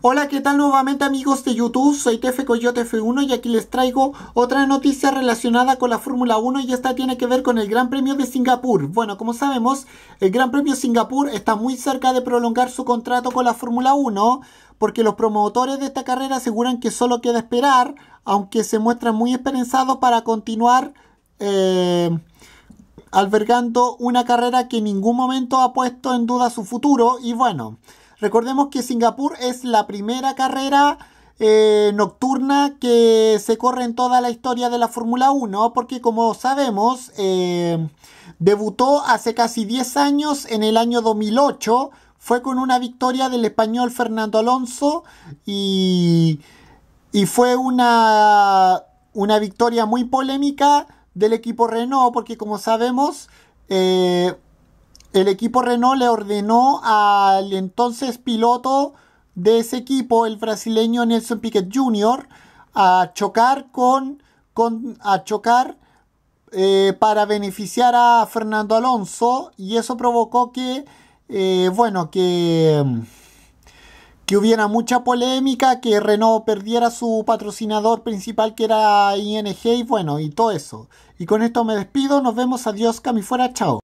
Hola, ¿qué tal nuevamente amigos de YouTube? Soy TF Coyote F1 y aquí les traigo otra noticia relacionada con la Fórmula 1 y esta tiene que ver con el Gran Premio de Singapur. Bueno, como sabemos, el Gran Premio de Singapur está muy cerca de prolongar su contrato con la Fórmula 1 porque los promotores de esta carrera aseguran que solo queda esperar, aunque se muestran muy esperanzados para continuar... Eh, albergando una carrera que en ningún momento ha puesto en duda su futuro y bueno, Recordemos que Singapur es la primera carrera eh, nocturna que se corre en toda la historia de la Fórmula 1, porque como sabemos, eh, debutó hace casi 10 años, en el año 2008, fue con una victoria del español Fernando Alonso y, fue una, una victoria muy polémica del equipo Renault, porque como sabemos, eh, el equipo Renault le ordenó al entonces piloto de ese equipo, el brasileño Nelson Piquet Jr., a chocar con, a chocar eh, para beneficiar a Fernando Alonso y eso provocó que eh, bueno que que hubiera mucha polémica que Renault perdiera su patrocinador principal que era ING y bueno y todo eso y con esto me despido nos vemos adiós cami fuera chao